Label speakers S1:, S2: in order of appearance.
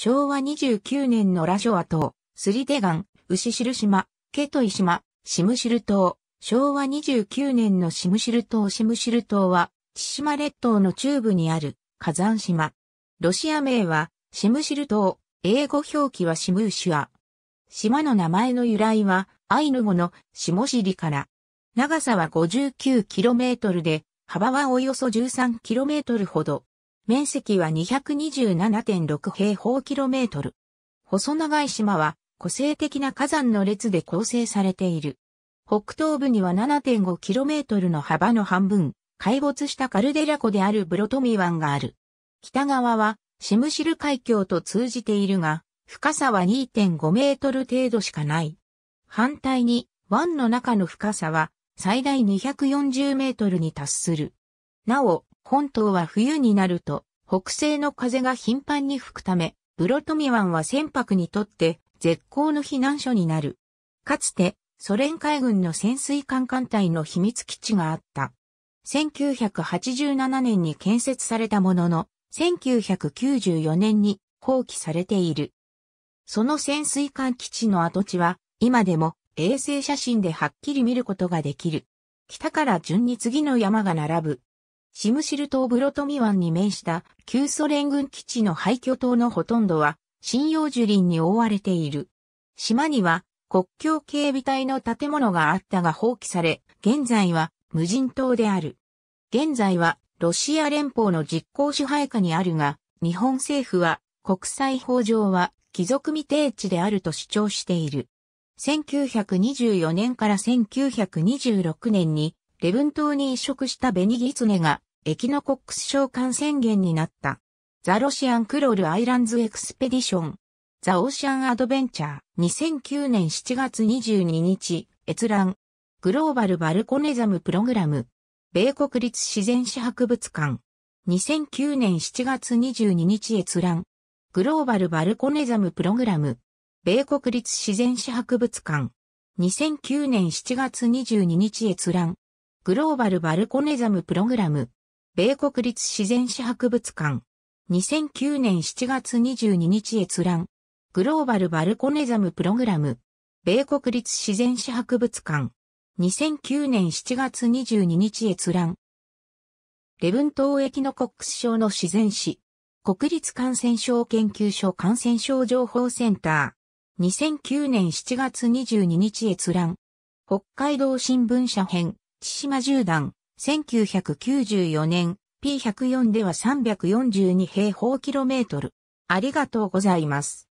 S1: 昭和29年のラショア島、スリデガン、牛ル島、ケトイ島、シムシル島、昭和29年のシムシル島シムシル島は、千島列島の中部にある火山島。ロシア名は、シムシル島、英語表記はシムーシュア。島の名前の由来は、アイヌ語のシモシリから。長さは 59km で、幅はおよそ 13km ほど。面積は227.6平方キロメートル。細長い島は個性的な火山の列で構成されている。北東部には7 5トルの幅の半分、海没したカルデラ湖であるブロトミ湾がある。北側はシムシル海峡と通じているが、深さは2.5メートル程度しかない。反対に湾の中の深さは最大240メートルに達する。なお、本島は冬になると北西の風が頻繁に吹くため、ブロトミ湾は船舶にとって絶好の避難所になる。かつて、ソ連海軍の潜水艦艦隊の秘密基地があった。1987年に建設されたものの、1994年に放棄されている。その潜水艦基地の跡地は、今でも衛星写真ではっきり見ることができる。北から順に次の山が並ぶシムシル島ブロトミ湾に面した旧ソ連軍基地の廃墟島のほとんどは針葉樹林に覆われている。島には国境警備隊の建物があったが放棄され、現在は無人島である。現在はロシア連邦の実行支配下にあるが、日本政府は国際法上は貴族未定地であると主張している。1924年から1926年にレブン島に移植したベニギツネが、エキノコックス召喚宣言になった。ザ・ロシアン・クロール・アイランズ・エクスペディション。ザ・オーシャン・アドベンチャー。2009年7月22日、閲覧。グローバル・バルコネザム・プログラム。米国立自然史博物館。2009年7月22日閲覧。グローバル・バルコネザム・プログラム。米国立自然史博物館。2009年7月22日閲覧。グローバルバルコネザムプログラム。米国立自然史博物館。2009年7月22日閲覧。グローバルバルコネザムプログラム。米国立自然史博物館。2009年7月22日閲覧。レブン島エキノコックス症の自然史。国立感染症研究所感染症情報センター。2009年7月22日閲覧。北海道新聞社編。千島縦断、1994年、P104 では342平方キロメートル。ありがとうございます。